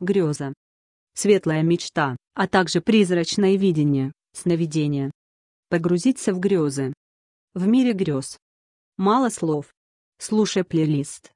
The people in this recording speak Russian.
греза, светлая мечта, а также призрачное видение, сновидение. Погрузиться в грезы. В мире грез. Мало слов. Слушай плейлист.